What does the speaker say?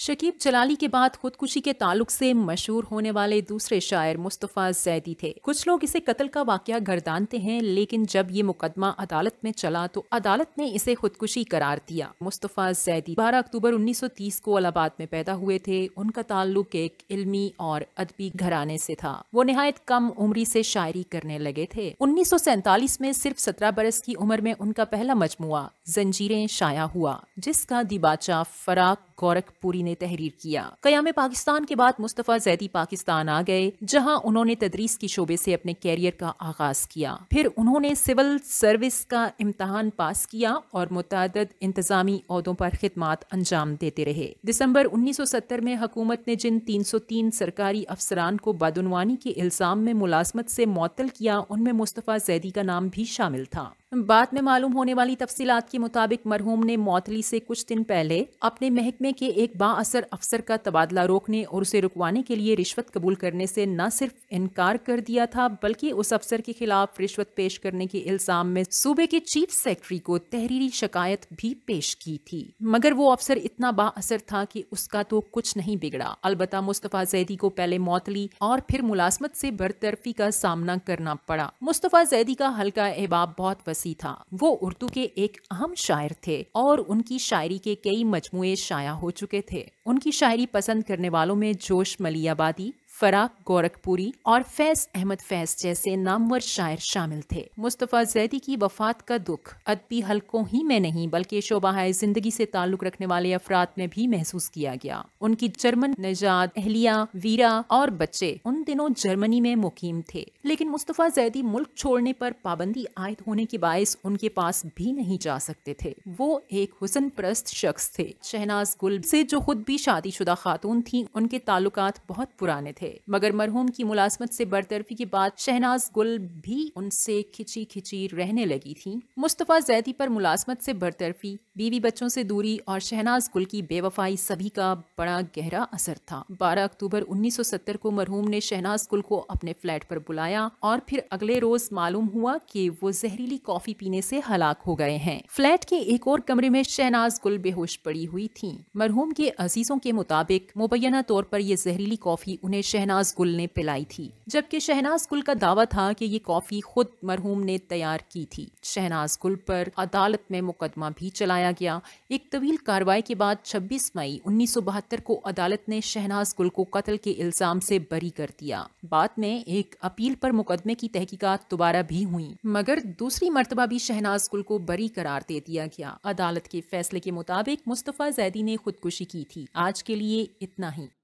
शकीब जलाली के बाद खुदकुशी के ताल्लुक से मशहूर होने वाले दूसरे शायर मुस्तफ़ा जैदी थे कुछ लोग इसे कत्ल का वाक़ गर्दानते हैं लेकिन जब ये मुकदमा अदालत में चला तो अदालत ने इसे खुदकुशी करार दिया मुस्तफ़ा जैदी 12 अक्टूबर 1930 को अलाहाबाद में पैदा हुए थे उनका ताल्लुक एक इल्मी और अदबी घराने से था वो नहायत कम उम्री से शायरी करने लगे थे उन्नीस में सिर्फ सत्रह बरस की उम्र में उनका पहला मजमुआ जंजीरें शाया हुआ जिसका दिबाचा फराक गोरखपुरी ने तहरीर किया कयाम पाकिस्तान के बाद मुस्तफ़ा जैदी पाकिस्तान आ गए जहाँ उन्होंने तदरीस के शोबे से अपने कैरियर का आगाज किया फिर उन्होंने सिविल सर्विस का इम्तहान पास किया और मुतद इंतजामी अहदों पर खदमात अंजाम देते रहे दिसंबर उन्नीस सौ सत्तर में हुकूमत ने जिन तीन सौ तीन सरकारी अफसरान को बदनवानी के इल्ज़ाम में मुलाजमत से मअतल किया उनमें मुस्तफ़ा जैदी का नाम भी शामिल था बाद में मालूम होने वाली तफसीत के मुताबिक मरहूम ने मौतली से कुछ दिन पहले अपने महकमे के एक बासर अफसर का तबादला रोकने और उसे रुकवाने के लिए रिश्वत कबूल करने से न सिर्फ इनकार कर दिया था बल्कि उस अफसर के खिलाफ रिश्वत पेश करने के इल्ज़ाम में सूबे के चीफ सेक्रेटरी को तहरीरी शिकायत भी पेश की थी मगर वो अफसर इतना बासर था की उसका तो कुछ नहीं बिगड़ा अलबत् मुस्तफ़ा जैदी को पहले मौतली और फिर मुलाजमत से बरतरफी का सामना करना पड़ा मुस्तफ़ा जैदी का हल्का अहबाब बहुत फारसी था वो उर्दू के एक अहम शायर थे और उनकी शायरी के कई मजमुए शाया हो चुके थे उनकी शायरी पसंद करने वालों में जोश मलियाबादी फराक गोरखपुरी और फैज अहमद फैज जैसे नामवर शायर शामिल थे मुस्तफ़ा जैदी की वफात का दुख अदबी हल्कों ही में नहीं बल्कि शोबाए जिंदगी से ताल्लुक रखने वाले अफराद में भी महसूस किया गया उनकी जर्मन नजाद अहलिया वीरा और बच्चे उन दिनों जर्मनी में मुकीम थे लेकिन मुस्तफ़ा जैदी मुल्क छोड़ने पर पाबंदी आयद होने के बायस उनके पास भी नहीं जा सकते थे वो एक हुसन प्रस्त शख्स थे शहनाज गुल से जो खुद भी शादीशुदा खातून थी उनके ताल्लुक बहुत पुराने थे थे मगर मरहूम की मुलाजमत से बरतरफी के बाद शहनाज गुल भी उनसे खिंची खिंची रहने लगी थी मुस्तफ़ा जैदी पर मुलाजमत से बरतरफी बीवी बच्चों से दूरी और शहनाज गुल की बेवफाई सभी का बड़ा गहरा असर था बारह अक्टूबर सत्तर को मरहूम ने शहनाज गुल को अपने फ्लैट पर बुलाया और फिर अगले रोज मालूम हुआ की वो जहरीली कॉफी पीने से हलाक हो गए हैं फ्लैट के एक और कमरे में शहनाज गुल बेहोश पड़ी हुई थी मरहूम के अजीजों के मुताबिक मुबैना तौर पर यह जहरीली कॉफी उन्हें शहनाज गुल ने पिलाई थी जबकि शहनाज गुल का दावा था कि ये कॉफ़ी खुद मरहूम ने तैयार की थी शहनाज गुल पर अदालत में मुकदमा भी चलाया गया एक तवील कार्रवाई के बाद 26 मई 1972 को अदालत ने शहनाज गुल को कत्ल के इल्ज़ाम से बरी कर दिया बाद में एक अपील पर मुकदमे की तहकीकत दोबारा भी हुई मगर दूसरी मरतबा भी शहनाज गुल को बरी करार दे दिया गया अदालत के फैसले के मुताबिक मुस्तफ़ा जैदी ने खुदकुशी की थी आज के लिए इतना ही